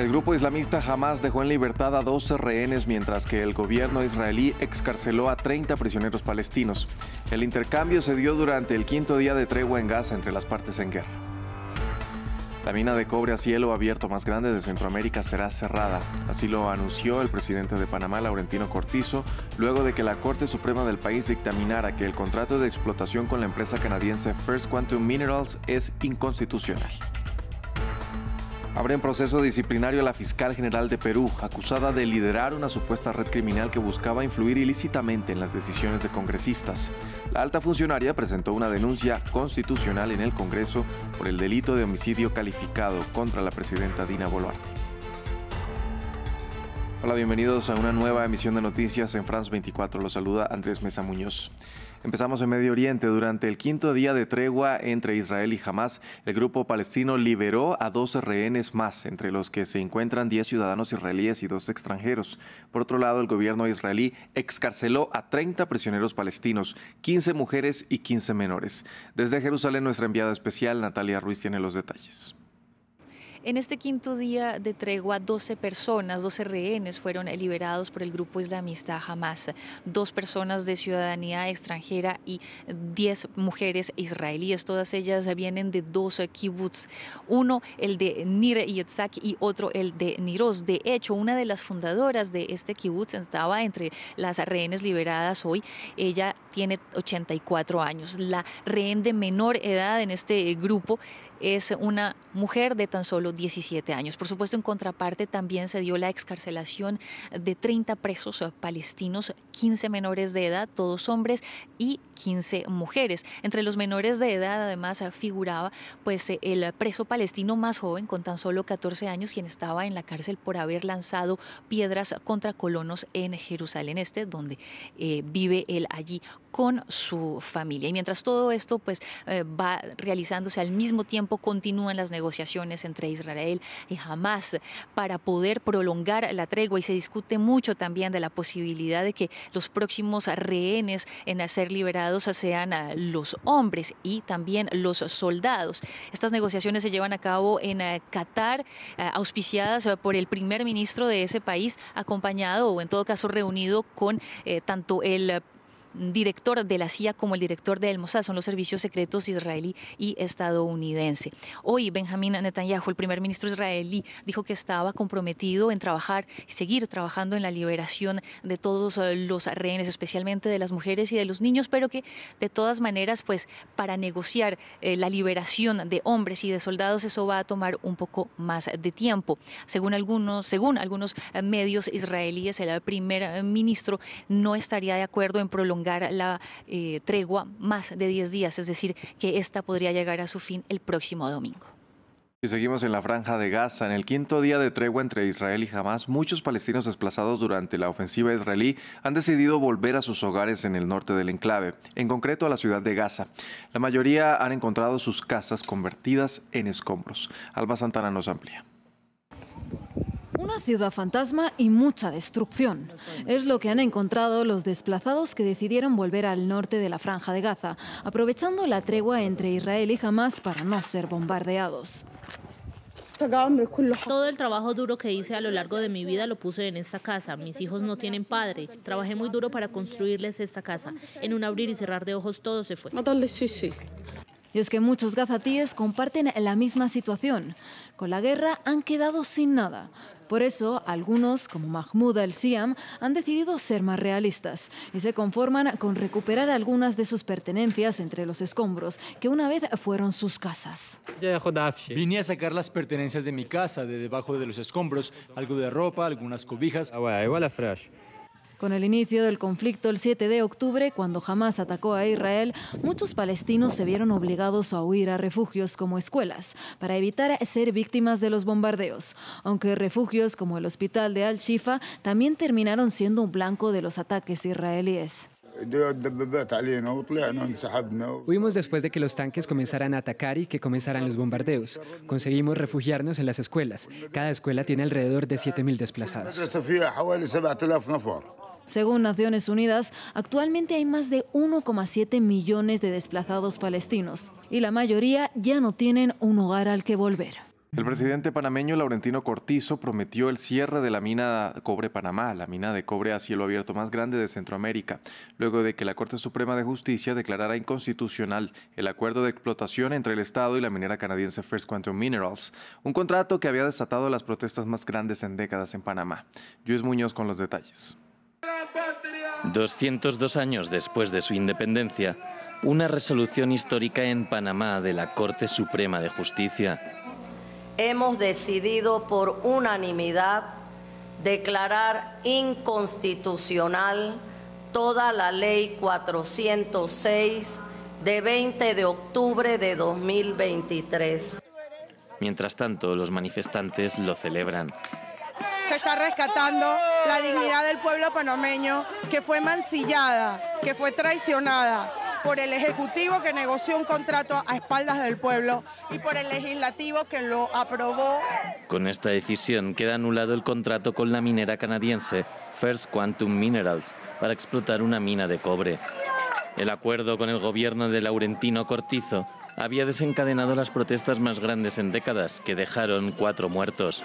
El grupo islamista jamás dejó en libertad a 12 rehenes mientras que el gobierno israelí excarceló a 30 prisioneros palestinos. El intercambio se dio durante el quinto día de tregua en Gaza entre las partes en guerra. La mina de cobre a cielo abierto más grande de Centroamérica será cerrada. Así lo anunció el presidente de Panamá, Laurentino Cortizo, luego de que la Corte Suprema del país dictaminara que el contrato de explotación con la empresa canadiense First Quantum Minerals es inconstitucional. Abre en proceso disciplinario a la fiscal general de Perú, acusada de liderar una supuesta red criminal que buscaba influir ilícitamente en las decisiones de congresistas. La alta funcionaria presentó una denuncia constitucional en el Congreso por el delito de homicidio calificado contra la presidenta Dina Boluarte. Hola, bienvenidos a una nueva emisión de noticias en France 24. Los saluda Andrés Mesa Muñoz. Empezamos en Medio Oriente. Durante el quinto día de tregua entre Israel y Hamas, el grupo palestino liberó a 12 rehenes más, entre los que se encuentran 10 ciudadanos israelíes y dos extranjeros. Por otro lado, el gobierno israelí excarceló a 30 prisioneros palestinos, 15 mujeres y 15 menores. Desde Jerusalén, nuestra enviada especial, Natalia Ruiz, tiene los detalles. En este quinto día de tregua, 12 personas, 12 rehenes fueron liberados por el grupo islamista Hamas, dos personas de ciudadanía extranjera y 10 mujeres israelíes. Todas ellas vienen de dos kibbutz, uno el de Nir Yitzhak y otro el de Niroz. De hecho, una de las fundadoras de este kibbutz estaba entre las rehenes liberadas hoy. Ella tiene 84 años. La rehén de menor edad en este eh, grupo es una mujer de tan solo 17 años. Por supuesto, en contraparte también se dio la excarcelación de 30 presos palestinos, 15 menores de edad, todos hombres, y 15 mujeres. Entre los menores de edad, además, figuraba pues, el preso palestino más joven, con tan solo 14 años, quien estaba en la cárcel por haber lanzado piedras contra colonos en Jerusalén Este, donde eh, vive él allí con su familia. Y mientras todo esto pues, eh, va realizándose al mismo tiempo, continúan las negociaciones entre Israel y Hamas para poder prolongar la tregua y se discute mucho también de la posibilidad de que los próximos rehenes en ser liberados sean eh, los hombres y también los soldados. Estas negociaciones se llevan a cabo en eh, Qatar, auspiciadas por el primer ministro de ese país, acompañado o en todo caso reunido con tanto el director de la CIA como el director El Mossad, son los servicios secretos israelí y estadounidense. Hoy Benjamín Netanyahu, el primer ministro israelí, dijo que estaba comprometido en trabajar y seguir trabajando en la liberación de todos eh, los rehenes, especialmente de las mujeres y de los niños, pero que de todas maneras, pues para negociar eh, la liberación de hombres y de soldados eso va a tomar un poco más de tiempo. Según algunos, según algunos eh, medios israelíes, el primer ministro no estaría de acuerdo en prolongar la eh, tregua más de 10 días, es decir, que esta podría llegar a su fin el próximo domingo. Y seguimos en la franja de Gaza. En el quinto día de tregua entre Israel y Hamas, muchos palestinos desplazados durante la ofensiva israelí han decidido volver a sus hogares en el norte del enclave, en concreto a la ciudad de Gaza. La mayoría han encontrado sus casas convertidas en escombros. Alba Santana nos amplía. Una ciudad fantasma y mucha destrucción. Es lo que han encontrado los desplazados que decidieron volver al norte de la franja de Gaza, aprovechando la tregua entre Israel y Hamas para no ser bombardeados. Todo el trabajo duro que hice a lo largo de mi vida lo puse en esta casa. Mis hijos no tienen padre. Trabajé muy duro para construirles esta casa. En un abrir y cerrar de ojos todo se fue. Y es que muchos gazatíes comparten la misma situación. Con la guerra han quedado sin nada. Por eso, algunos, como Mahmoud al-Siam, han decidido ser más realistas y se conforman con recuperar algunas de sus pertenencias entre los escombros, que una vez fueron sus casas. Vine a sacar las pertenencias de mi casa, de debajo de los escombros, algo de ropa, algunas cobijas. Ah, con el inicio del conflicto el 7 de octubre, cuando Hamas atacó a Israel, muchos palestinos se vieron obligados a huir a refugios como escuelas para evitar ser víctimas de los bombardeos, aunque refugios como el hospital de Al-Shifa también terminaron siendo un blanco de los ataques israelíes. Huimos después de que los tanques comenzaran a atacar y que comenzaran los bombardeos. Conseguimos refugiarnos en las escuelas. Cada escuela tiene alrededor de 7.000 desplazados. Según Naciones Unidas, actualmente hay más de 1,7 millones de desplazados palestinos y la mayoría ya no tienen un hogar al que volver. El presidente panameño Laurentino Cortizo prometió el cierre de la mina Cobre Panamá, la mina de cobre a cielo abierto más grande de Centroamérica, luego de que la Corte Suprema de Justicia declarara inconstitucional el acuerdo de explotación entre el Estado y la minera canadiense First Quantum Minerals, un contrato que había desatado las protestas más grandes en décadas en Panamá. Luis Muñoz con los detalles. 202 años después de su independencia, una resolución histórica en Panamá de la Corte Suprema de Justicia hemos decidido por unanimidad declarar inconstitucional toda la ley 406 de 20 de octubre de 2023. Mientras tanto, los manifestantes lo celebran se está rescatando la dignidad del pueblo panameño que fue mancillada, que fue traicionada por el Ejecutivo que negoció un contrato a espaldas del pueblo y por el Legislativo que lo aprobó. Con esta decisión queda anulado el contrato con la minera canadiense First Quantum Minerals para explotar una mina de cobre. El acuerdo con el gobierno de Laurentino Cortizo había desencadenado las protestas más grandes en décadas, que dejaron cuatro muertos.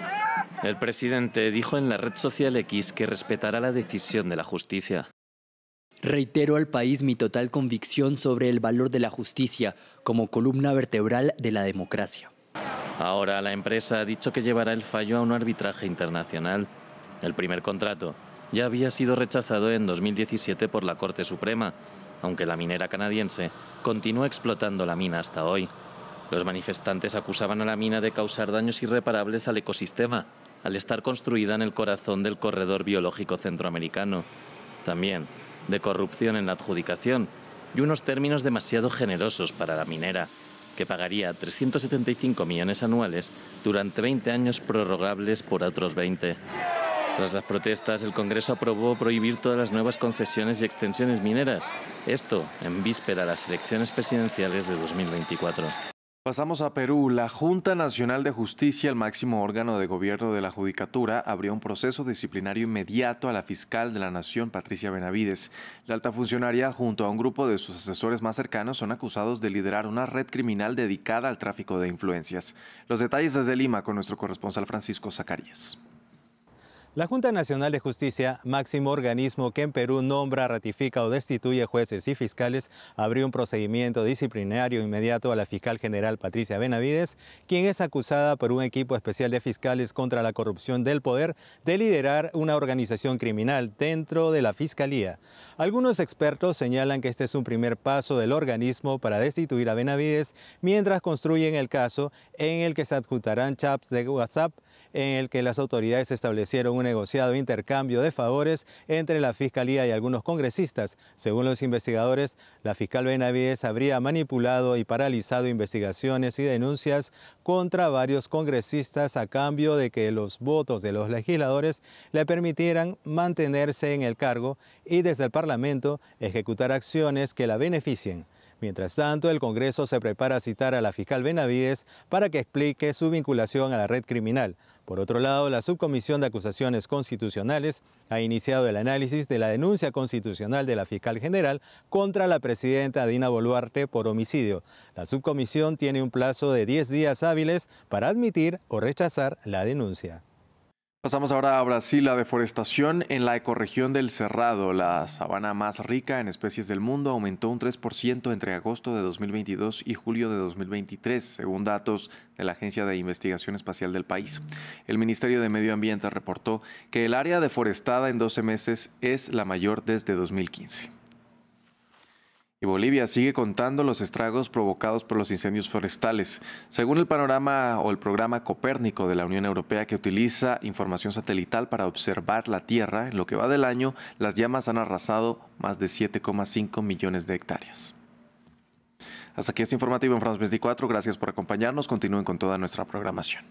El presidente dijo en la red social X que respetará la decisión de la justicia. Reitero al país mi total convicción sobre el valor de la justicia como columna vertebral de la democracia. Ahora la empresa ha dicho que llevará el fallo a un arbitraje internacional. El primer contrato ya había sido rechazado en 2017 por la Corte Suprema, aunque la minera canadiense continúa explotando la mina hasta hoy. Los manifestantes acusaban a la mina de causar daños irreparables al ecosistema, al estar construida en el corazón del corredor biológico centroamericano. También de corrupción en la adjudicación y unos términos demasiado generosos para la minera, que pagaría 375 millones anuales durante 20 años prorrogables por otros 20. Tras las protestas, el Congreso aprobó prohibir todas las nuevas concesiones y extensiones mineras. Esto en víspera a las elecciones presidenciales de 2024. Pasamos a Perú. La Junta Nacional de Justicia, el máximo órgano de gobierno de la Judicatura, abrió un proceso disciplinario inmediato a la fiscal de la Nación, Patricia Benavides. La alta funcionaria, junto a un grupo de sus asesores más cercanos, son acusados de liderar una red criminal dedicada al tráfico de influencias. Los detalles desde Lima con nuestro corresponsal Francisco Zacarías. La Junta Nacional de Justicia, máximo organismo que en Perú nombra, ratifica o destituye jueces y fiscales, abrió un procedimiento disciplinario inmediato a la fiscal general Patricia Benavides, quien es acusada por un equipo especial de fiscales contra la corrupción del poder de liderar una organización criminal dentro de la fiscalía. Algunos expertos señalan que este es un primer paso del organismo para destituir a Benavides mientras construyen el caso en el que se adjuntarán chaps de WhatsApp en el que las autoridades establecieron un negociado intercambio de favores entre la Fiscalía y algunos congresistas. Según los investigadores, la fiscal Benavides habría manipulado y paralizado investigaciones y denuncias contra varios congresistas a cambio de que los votos de los legisladores le permitieran mantenerse en el cargo y desde el Parlamento ejecutar acciones que la beneficien. Mientras tanto, el Congreso se prepara a citar a la fiscal Benavides para que explique su vinculación a la red criminal. Por otro lado, la Subcomisión de Acusaciones Constitucionales ha iniciado el análisis de la denuncia constitucional de la fiscal general contra la presidenta Dina Boluarte por homicidio. La subcomisión tiene un plazo de 10 días hábiles para admitir o rechazar la denuncia. Pasamos ahora a Brasil. La deforestación en la ecorregión del Cerrado, la sabana más rica en especies del mundo, aumentó un 3% entre agosto de 2022 y julio de 2023, según datos de la Agencia de Investigación Espacial del país. El Ministerio de Medio Ambiente reportó que el área deforestada en 12 meses es la mayor desde 2015. Bolivia sigue contando los estragos provocados por los incendios forestales. Según el panorama o el programa Copérnico de la Unión Europea que utiliza información satelital para observar la Tierra, en lo que va del año, las llamas han arrasado más de 7,5 millones de hectáreas. Hasta aquí este informativo en France 24. Gracias por acompañarnos. Continúen con toda nuestra programación.